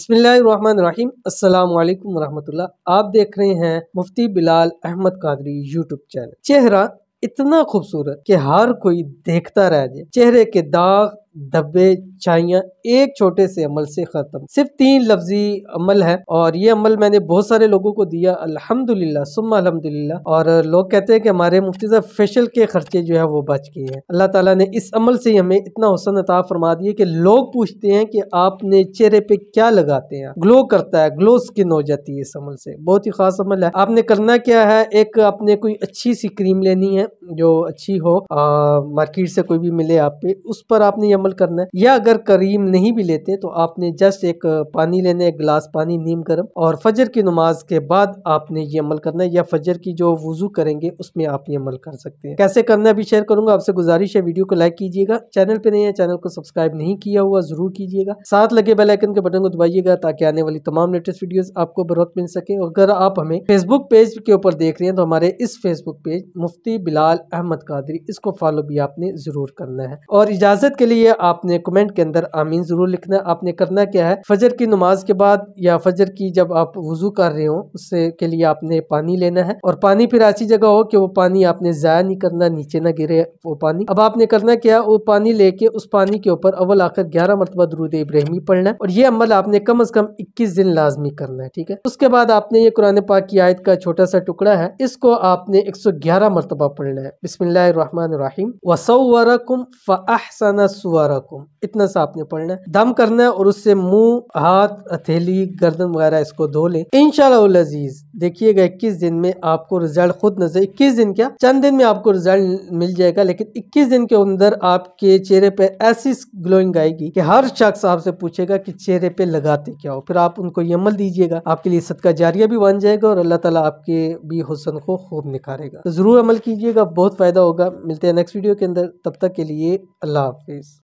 बसमीम अल्लाम वरहमतुल्ला आप देख रहे हैं मुफ्ती बिलाल अहमद कादरी यूट्यूब चैनल चेहरा इतना खूबसूरत कि हर कोई देखता रह जाए चेहरे के दाग धब्बे छाइया एक छोटे से अमल से ख़त्म सिर्फ तीन लफ्जी अमल है और ये अमल मैंने बहुत सारे लोगों को दिया अल्हम्दुलिल्लाह सुम्मा अल्हम्दुलिल्लाह और लोग कहते हैं कि हमारे मुफ्ती साहब फेशियल के खर्चे जो है वो बच गए हैं अल्लाह ताला ने इस अमल से ही हमें इतना हुसन अता फरमा दिया कि लोग पूछते हैं कि आपने चेहरे पे क्या लगाते हैं ग्लो करता है ग्लो स्किन हो जाती है इस अमल से बहुत ही खास अमल है आपने करना क्या है एक आपने कोई अच्छी सी क्रीम लेनी है जो अच्छी हो मार्केट से कोई भी मिले आप पे उस पर आपने अमल करना है या अगर करीम नहीं भी लेते तो आपने जस्ट एक पानी लेना एक गिलास पानी नीम गर्म और फजर की नमाज के बाद आपने ये अमल करना है या फजर की जो वजू करेंगे उसमें आप ये अमल कर सकते हैं कैसे करना है अभी शेयर करूंगा आपसे गुजारिश है वीडियो को लाइक कीजिएगा चैनल पे नहीं है चैनल को सब्सक्राइब नहीं किया हुआ जरूर कीजिएगा साथ लगे बेलाइकन के बटन को दबाइएगा ताकि आने वाली तमाम लेटेस्ट वीडियोज आपको बर मिल सके अगर आप हमें फेसबुक पेज के ऊपर देख रहे हैं तो हमारे इस फेसबुक पेज मुफ्ती बिलाल अहमद कादरी इसको फॉलो भी आपने ज़रूर करना है और इजाज़त के लिए आपने कमेंट के अंदर आमीन ज़रूर लिखना है आपने करना क्या है फजर की नमाज के बाद या फजर की जब आप वजू कर रहे हो उससे के लिए आपने पानी लेना है और पानी फिर ऐसी जगह हो कि वो पानी आपने जया नहीं करना नीचे ना गिरे वो पानी अब आपने करना क्या वो पानी लेके उस पानी के ऊपर अव्वल आकर ग्यारह मरतबा दरूद इब्राहिमी पढ़ना है और ये अमल आपने कम अज कम इक्कीस दिन लाजमी करना है ठीक है उसके बाद आपने ये कुरान पाक की आयत का छोटा सा टुकड़ा है इसको आपने एक सौ ग्यारह मरतबा पढ़ना है है बिस्मिल्लाहिर्रहमानिर्रहीम वसवरकुम इतना सा आपने पढ़ना है दम करना है और उससे मुंह हाथ हथेली गर्दन वगैरह इसको धो लें इनशालाजीज देखिएगा इक्कीस दिन में आपको रिजल्ट खुद नजर इक्कीस दिन क्या चंद दिन में आपको रिजल्ट मिल जाएगा लेकिन इक्कीस दिन के अंदर आपके चेहरे पे ऐसी ग्लोइंग आएगी कि हर शख्स आपसे पूछेगा कि चेहरे पे लगाते क्या हो फिर आप उनको ये अमल दीजिएगा आपके लिए सदका जारिया भी बन जाएगा और अल्लाह ताला आपके भी हुसन को खूब निखारेगा तो जरूर अमल कीजिएगा बहुत फ़ायदा होगा मिलते हैं नेक्स्ट वीडियो के अंदर तब तक के लिए अल्लाह हाफिज़